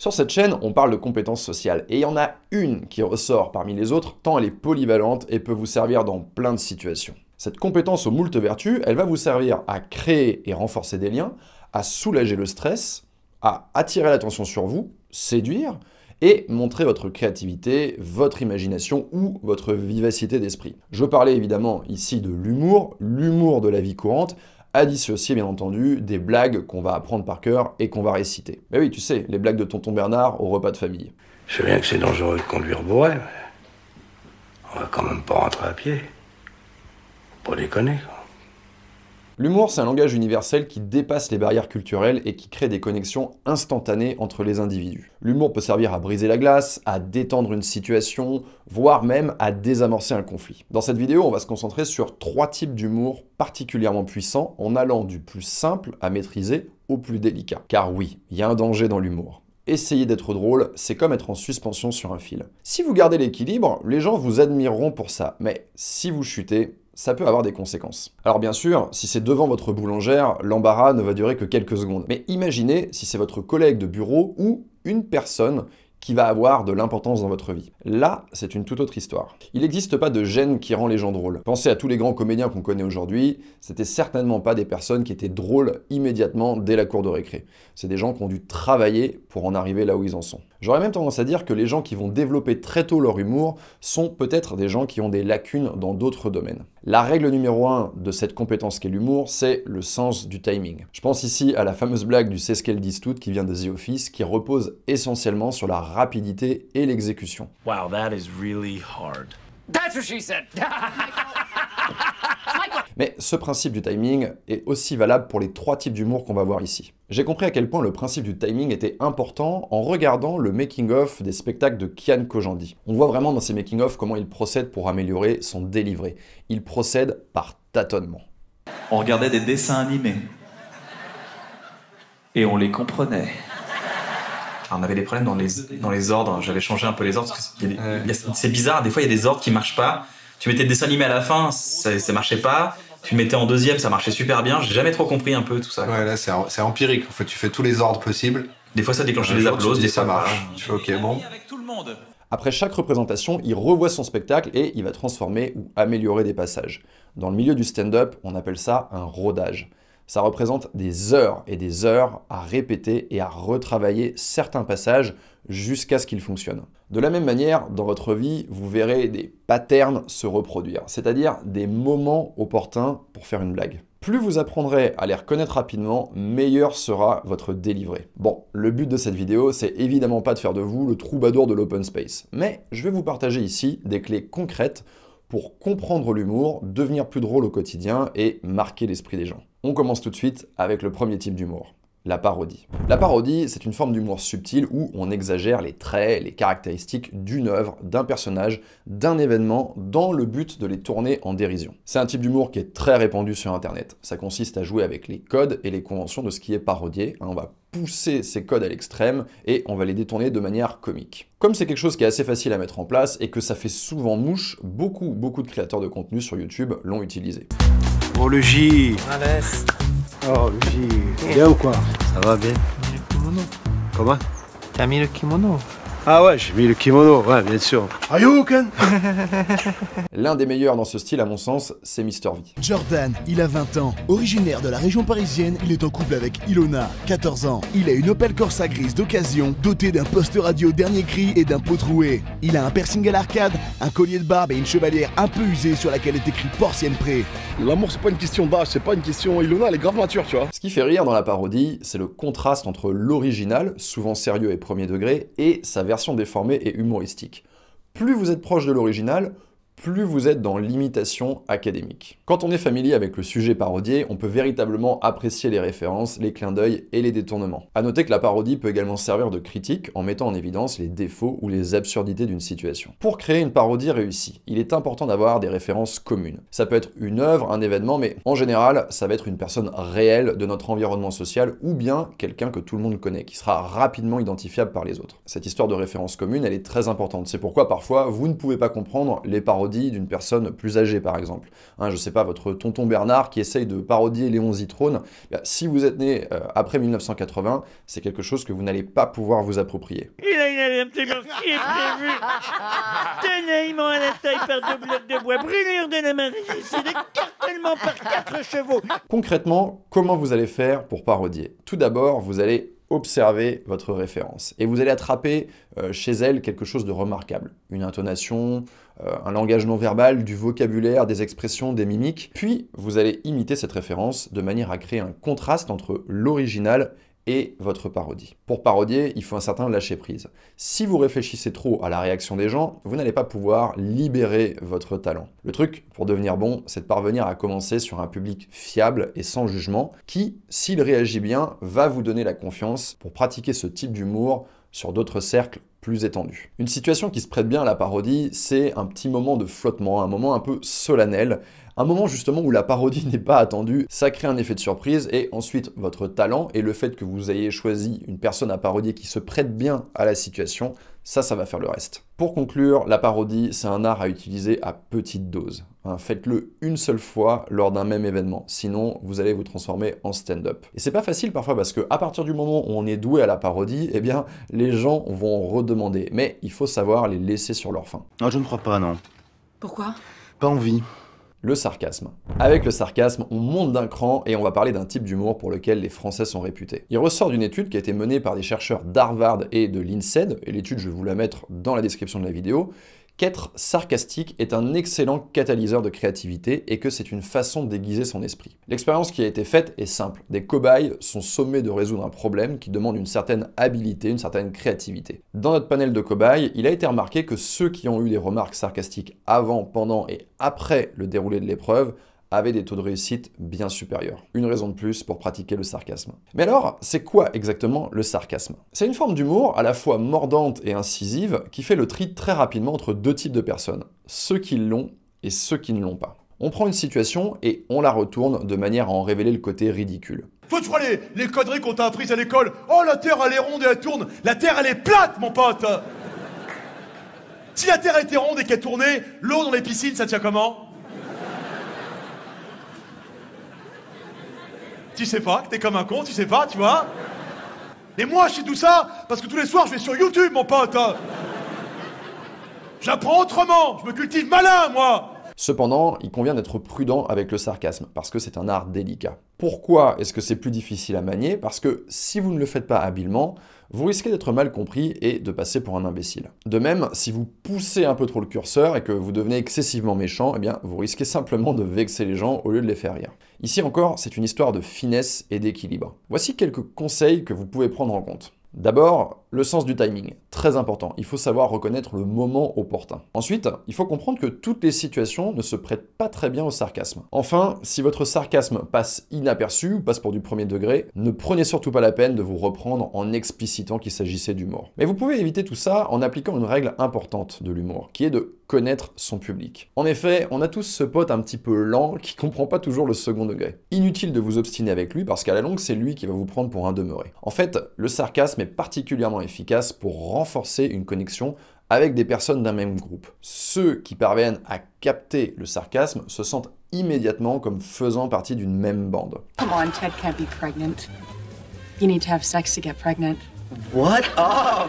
Sur cette chaîne, on parle de compétences sociales et il y en a une qui ressort parmi les autres tant elle est polyvalente et peut vous servir dans plein de situations. Cette compétence aux moultes vertus, elle va vous servir à créer et renforcer des liens, à soulager le stress, à attirer l'attention sur vous, séduire et montrer votre créativité, votre imagination ou votre vivacité d'esprit. Je parlais évidemment ici de l'humour, l'humour de la vie courante, à dissocier bien entendu des blagues qu'on va apprendre par cœur et qu'on va réciter. Mais oui, tu sais, les blagues de tonton Bernard au repas de famille. Je sais bien que c'est dangereux de conduire bourré, mais on va quand même pas rentrer à pied. pour déconner. Quoi. L'humour, c'est un langage universel qui dépasse les barrières culturelles et qui crée des connexions instantanées entre les individus. L'humour peut servir à briser la glace, à détendre une situation, voire même à désamorcer un conflit. Dans cette vidéo, on va se concentrer sur trois types d'humour particulièrement puissants en allant du plus simple à maîtriser au plus délicat. Car oui, il y a un danger dans l'humour. Essayer d'être drôle, c'est comme être en suspension sur un fil. Si vous gardez l'équilibre, les gens vous admireront pour ça, mais si vous chutez, ça peut avoir des conséquences. Alors bien sûr, si c'est devant votre boulangère, l'embarras ne va durer que quelques secondes. Mais imaginez si c'est votre collègue de bureau ou une personne qui va avoir de l'importance dans votre vie. Là, c'est une toute autre histoire. Il n'existe pas de gêne qui rend les gens drôles. Pensez à tous les grands comédiens qu'on connaît aujourd'hui, c'était certainement pas des personnes qui étaient drôles immédiatement dès la cour de récré. C'est des gens qui ont dû travailler pour en arriver là où ils en sont. J'aurais même tendance à dire que les gens qui vont développer très tôt leur humour sont peut-être des gens qui ont des lacunes dans d'autres domaines. La règle numéro 1 de cette compétence qu'est l'humour, c'est le sens du timing. Je pense ici à la fameuse blague du C'est ce qu'elle qui vient de The Office, qui repose essentiellement sur la rapidité et l'exécution. Wow, that is really hard. That's what she said. Mais ce principe du timing est aussi valable pour les trois types d'humour qu'on va voir ici. J'ai compris à quel point le principe du timing était important en regardant le making-of des spectacles de Kian Kojandi. On voit vraiment dans ces making-of comment il procède pour améliorer son délivré. Il procède par tâtonnement. On regardait des dessins animés. Et on les comprenait. Ah, on avait des problèmes dans les, dans les ordres. J'avais changé un peu les ordres c'est bizarre. Des fois, il y a des ordres qui marchent pas. Tu mettais des dessins animés à la fin, ça, ça marchait pas. Tu mettais en deuxième, ça marchait super bien. J'ai jamais trop compris un peu tout ça. Ouais, là, c'est empirique. En fait, tu fais tous les ordres possibles. Des fois, ça déclenche euh, des applaudissements. Des ça marche. OK, bon. Après chaque représentation, il revoit son spectacle et il va transformer ou améliorer des passages. Dans le milieu du stand-up, on appelle ça un rodage ça représente des heures et des heures à répéter et à retravailler certains passages jusqu'à ce qu'ils fonctionnent. De la même manière, dans votre vie, vous verrez des patterns se reproduire, c'est-à-dire des moments opportuns pour faire une blague. Plus vous apprendrez à les reconnaître rapidement, meilleur sera votre délivré. Bon, le but de cette vidéo, c'est évidemment pas de faire de vous le troubadour de l'open space, mais je vais vous partager ici des clés concrètes pour comprendre l'humour, devenir plus drôle au quotidien et marquer l'esprit des gens. On commence tout de suite avec le premier type d'humour. La parodie. La parodie, c'est une forme d'humour subtil où on exagère les traits, les caractéristiques d'une œuvre, d'un personnage, d'un événement, dans le but de les tourner en dérision. C'est un type d'humour qui est très répandu sur Internet. Ça consiste à jouer avec les codes et les conventions de ce qui est parodié. Hein. On va pousser ces codes à l'extrême et on va les détourner de manière comique. Comme c'est quelque chose qui est assez facile à mettre en place et que ça fait souvent mouche, beaucoup, beaucoup de créateurs de contenu sur YouTube l'ont utilisé. Oh le J Oh le J Bien ou quoi Ça va bien Comment T'as mis le kimono ah ouais, j'ai mis le kimono, ouais, bien sûr. Ayouken L'un des meilleurs dans ce style, à mon sens, c'est Mister V. Jordan, il a 20 ans. Originaire de la région parisienne, il est en couple avec Ilona, 14 ans. Il a une Opel Corsa grise d'occasion, dotée d'un poste radio dernier cri et d'un pot troué. Il a un piercing à l'arcade, un collier de barbe et une chevalière un peu usée sur laquelle est écrit Portienne Pré. L'amour, c'est pas une question d'âge, c'est pas une question. Ilona, elle est grave mature, tu vois. Ce qui fait rire dans la parodie, c'est le contraste entre l'original, souvent sérieux et premier degré, et sa version déformée et humoristique. Plus vous êtes proche de l'original, plus vous êtes dans l'imitation académique. Quand on est familier avec le sujet parodié, on peut véritablement apprécier les références, les clins d'œil et les détournements. À noter que la parodie peut également servir de critique en mettant en évidence les défauts ou les absurdités d'une situation. Pour créer une parodie réussie, il est important d'avoir des références communes. Ça peut être une œuvre, un événement, mais en général, ça va être une personne réelle de notre environnement social ou bien quelqu'un que tout le monde connaît, qui sera rapidement identifiable par les autres. Cette histoire de référence commune, elle est très importante. C'est pourquoi parfois, vous ne pouvez pas comprendre les parodies d'une personne plus âgée, par exemple. Hein, je sais pas, votre tonton Bernard qui essaye de parodier Léon Zitrone, eh si vous êtes né euh, après 1980, c'est quelque chose que vous n'allez pas pouvoir vous approprier. Il a taille deux blocs de bois, par quatre chevaux. Concrètement, comment vous allez faire pour parodier Tout d'abord, vous allez observez votre référence. Et vous allez attraper euh, chez elle quelque chose de remarquable. Une intonation, euh, un langage non verbal, du vocabulaire, des expressions, des mimiques. Puis, vous allez imiter cette référence de manière à créer un contraste entre l'original votre parodie. Pour parodier, il faut un certain lâcher-prise. Si vous réfléchissez trop à la réaction des gens, vous n'allez pas pouvoir libérer votre talent. Le truc pour devenir bon, c'est de parvenir à commencer sur un public fiable et sans jugement, qui, s'il réagit bien, va vous donner la confiance pour pratiquer ce type d'humour sur d'autres cercles plus étendus. Une situation qui se prête bien à la parodie, c'est un petit moment de flottement, un moment un peu solennel, un moment justement où la parodie n'est pas attendue, ça crée un effet de surprise et ensuite votre talent et le fait que vous ayez choisi une personne à parodier qui se prête bien à la situation, ça, ça va faire le reste. Pour conclure, la parodie, c'est un art à utiliser à petite dose. Hein, faites-le une seule fois lors d'un même événement, sinon vous allez vous transformer en stand-up. Et c'est pas facile parfois parce que à partir du moment où on est doué à la parodie, eh bien les gens vont redemander. Mais il faut savoir les laisser sur leur faim. Non, ah, je ne crois pas, non. Pourquoi Pas envie le sarcasme. Avec le sarcasme, on monte d'un cran et on va parler d'un type d'humour pour lequel les Français sont réputés. Il ressort d'une étude qui a été menée par des chercheurs d'Harvard et de l'INSED, et l'étude je vais vous la mettre dans la description de la vidéo, qu'être sarcastique est un excellent catalyseur de créativité et que c'est une façon d'aiguiser son esprit. L'expérience qui a été faite est simple. Des cobayes sont sommés de résoudre un problème qui demande une certaine habileté, une certaine créativité. Dans notre panel de cobayes, il a été remarqué que ceux qui ont eu des remarques sarcastiques avant, pendant et après le déroulé de l'épreuve avaient des taux de réussite bien supérieurs. Une raison de plus pour pratiquer le sarcasme. Mais alors, c'est quoi exactement le sarcasme C'est une forme d'humour à la fois mordante et incisive qui fait le tri très rapidement entre deux types de personnes, ceux qui l'ont et ceux qui ne l'ont pas. On prend une situation et on la retourne de manière à en révéler le côté ridicule. Faut tu les, les conneries qu'on t'a apprises à l'école Oh la terre elle est ronde et elle tourne La terre elle est plate mon pote Si la terre était ronde et qu'elle tournait, l'eau dans les piscines ça tient comment Tu sais pas, que t'es comme un con, tu sais pas, tu vois. Et moi, je sais tout ça parce que tous les soirs, je vais sur YouTube, mon pote. Hein. J'apprends autrement, je me cultive malin, moi. Cependant, il convient d'être prudent avec le sarcasme, parce que c'est un art délicat. Pourquoi est-ce que c'est plus difficile à manier Parce que si vous ne le faites pas habilement, vous risquez d'être mal compris et de passer pour un imbécile. De même, si vous poussez un peu trop le curseur et que vous devenez excessivement méchant, eh bien, vous risquez simplement de vexer les gens au lieu de les faire rire. Ici encore, c'est une histoire de finesse et d'équilibre. Voici quelques conseils que vous pouvez prendre en compte. D'abord, le sens du timing, très important. Il faut savoir reconnaître le moment opportun. Ensuite, il faut comprendre que toutes les situations ne se prêtent pas très bien au sarcasme. Enfin, si votre sarcasme passe inaperçu ou passe pour du premier degré, ne prenez surtout pas la peine de vous reprendre en explicitant qu'il s'agissait d'humour. Mais vous pouvez éviter tout ça en appliquant une règle importante de l'humour, qui est de connaître son public. En effet, on a tous ce pote un petit peu lent qui comprend pas toujours le second degré. Inutile de vous obstiner avec lui parce qu'à la longue, c'est lui qui va vous prendre pour un demeuré. En fait, le sarcasme est particulièrement efficace pour renforcer une connexion avec des personnes d'un même groupe. Ceux qui parviennent à capter le sarcasme se sentent immédiatement comme faisant partie d'une même bande. Come on, can't be pregnant. sex to get pregnant. What oh,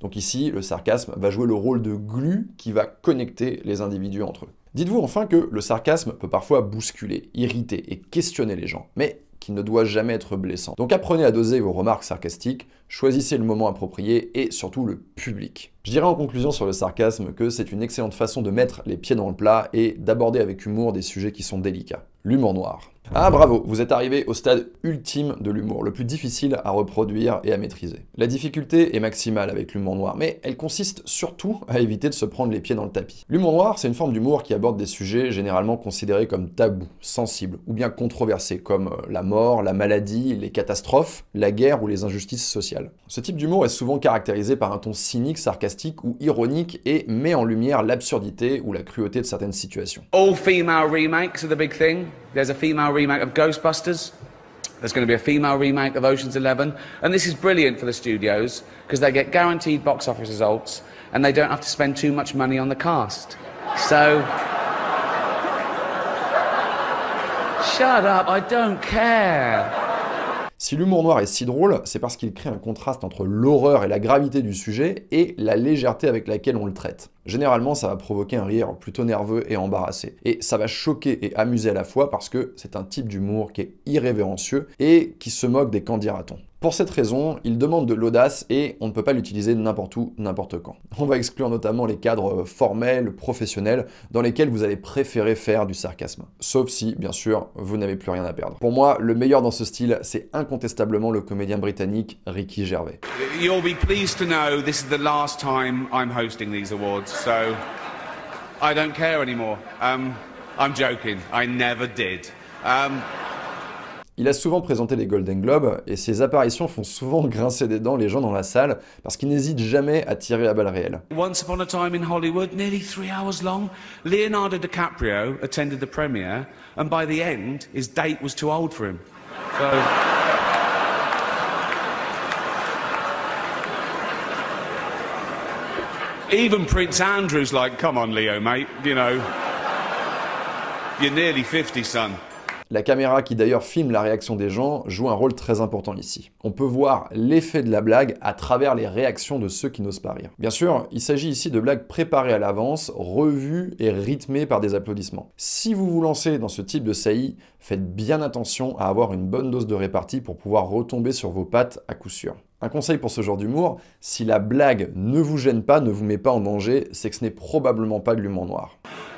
Donc ici, le sarcasme va jouer le rôle de glue qui va connecter les individus entre eux. Dites-vous enfin que le sarcasme peut parfois bousculer, irriter et questionner les gens, mais qui ne doit jamais être blessant. Donc apprenez à doser vos remarques sarcastiques Choisissez le moment approprié et surtout le public. Je dirais en conclusion sur le sarcasme que c'est une excellente façon de mettre les pieds dans le plat et d'aborder avec humour des sujets qui sont délicats. L'humour noir. Ah bravo, vous êtes arrivé au stade ultime de l'humour, le plus difficile à reproduire et à maîtriser. La difficulté est maximale avec l'humour noir, mais elle consiste surtout à éviter de se prendre les pieds dans le tapis. L'humour noir, c'est une forme d'humour qui aborde des sujets généralement considérés comme tabous, sensibles ou bien controversés, comme euh, la mort, la maladie, les catastrophes, la guerre ou les injustices sociales. Ce type d'humour est souvent caractérisé par un ton cynique, sarcastique ou ironique et met en lumière l'absurdité ou la cruauté de certaines situations. All female remakes are the big thing. There's a female remake of Ghostbusters. There's going to be a female remake of Ocean's Eleven. And this is brilliant for the studios because they get guaranteed box office results and they don't have to spend too much money on the cast. So. Shut up, I don't care. Si l'humour noir est si drôle, c'est parce qu'il crée un contraste entre l'horreur et la gravité du sujet et la légèreté avec laquelle on le traite. Généralement, ça va provoquer un rire plutôt nerveux et embarrassé. Et ça va choquer et amuser à la fois parce que c'est un type d'humour qui est irrévérencieux et qui se moque des candidatons. Pour cette raison, il demande de l'audace et on ne peut pas l'utiliser n'importe où, n'importe quand. On va exclure notamment les cadres formels, professionnels, dans lesquels vous allez préférer faire du sarcasme. Sauf si, bien sûr, vous n'avez plus rien à perdre. Pour moi, le meilleur dans ce style, c'est incontestablement le comédien britannique Ricky Gervais. awards. So I don't care anymore. Um, I'm joking. I never did. Um... Il a souvent présenté les Golden Globes et ses apparitions font souvent grincer des dents les gens dans la salle parce qu'il n'hésite jamais à tirer la balle réelle. Once upon a time in Hollywood, nearly three hours long, Leonardo DiCaprio attended the premiere and by the end, his date was too old for him. So... Even Prince Andrew's like, come on, Leo, mate, you know. You're nearly son. La caméra qui d'ailleurs filme la réaction des gens joue un rôle très important ici. On peut voir l'effet de la blague à travers les réactions de ceux qui n'osent pas rire. Bien sûr, il s'agit ici de blagues préparées à l'avance, revues et rythmées par des applaudissements. Si vous vous lancez dans ce type de saillie, faites bien attention à avoir une bonne dose de répartie pour pouvoir retomber sur vos pattes à coup sûr. Un conseil pour ce genre d'humour, si la blague ne vous gêne pas, ne vous met pas en danger, c'est que ce n'est probablement pas de l'humour noir.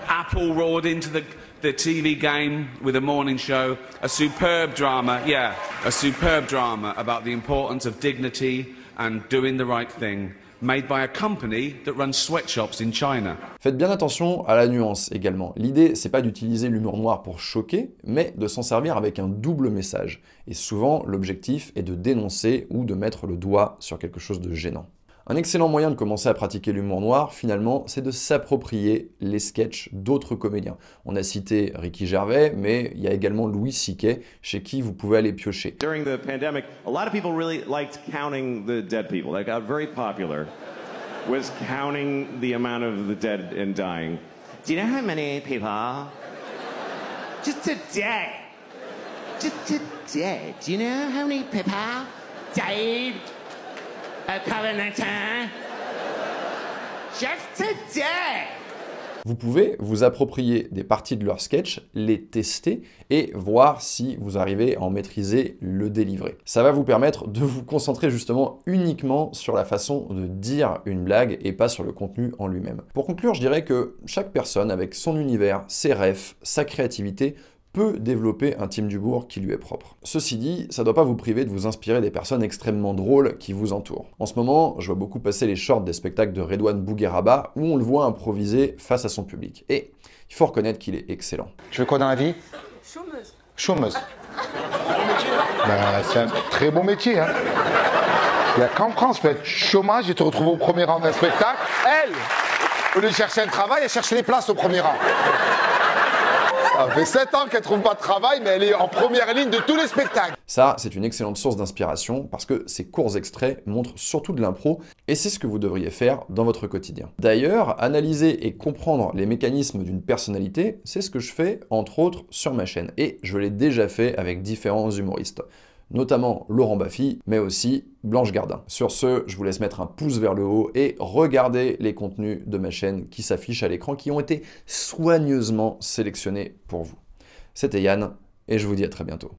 Apple roared into the, the TV game with a morning show, a superb drama, yeah, a superb drama about the importance of dignity and doing the right thing made by a company that runs sweatshops in China. Faites bien attention à la nuance également. L'idée, c'est pas d'utiliser l'humour noir pour choquer, mais de s'en servir avec un double message. Et souvent, l'objectif est de dénoncer ou de mettre le doigt sur quelque chose de gênant. Un excellent moyen de commencer à pratiquer l'humour noir, finalement, c'est de s'approprier les sketchs d'autres comédiens. On a cité Ricky Gervais, mais il y a également Louis Siquet, chez qui vous pouvez aller piocher. During the pandemic, a lot of people really liked counting the dead people. That got very popular. Was counting the amount of the dead and dying. Do you know how many people? Just today. Just today. Do you know how many people died? Vous pouvez vous approprier des parties de leur sketch, les tester et voir si vous arrivez à en maîtriser le délivré. Ça va vous permettre de vous concentrer justement uniquement sur la façon de dire une blague et pas sur le contenu en lui-même. Pour conclure, je dirais que chaque personne avec son univers, ses rêves, sa créativité peut développer un du bourg qui lui est propre. Ceci dit, ça ne doit pas vous priver de vous inspirer des personnes extrêmement drôles qui vous entourent. En ce moment, je vois beaucoup passer les shorts des spectacles de Redouane Bougueraba où on le voit improviser face à son public. Et il faut reconnaître qu'il est excellent. Tu veux quoi dans la vie Chômeuse. Chômeuse. Bah, c'est un très bon métier. Hein. Il n'y a qu'en France, tu être chômage et te retrouver au premier rang d'un spectacle. Elle, au lieu de chercher un travail, elle cherche les places au premier rang. Ça fait 7 ans qu'elle trouve pas de travail, mais elle est en première ligne de tous les spectacles. Ça, c'est une excellente source d'inspiration parce que ces courts extraits montrent surtout de l'impro et c'est ce que vous devriez faire dans votre quotidien. D'ailleurs, analyser et comprendre les mécanismes d'une personnalité, c'est ce que je fais entre autres sur ma chaîne et je l'ai déjà fait avec différents humoristes notamment Laurent Baffy, mais aussi Blanche Gardin. Sur ce, je vous laisse mettre un pouce vers le haut et regardez les contenus de ma chaîne qui s'affichent à l'écran, qui ont été soigneusement sélectionnés pour vous. C'était Yann, et je vous dis à très bientôt.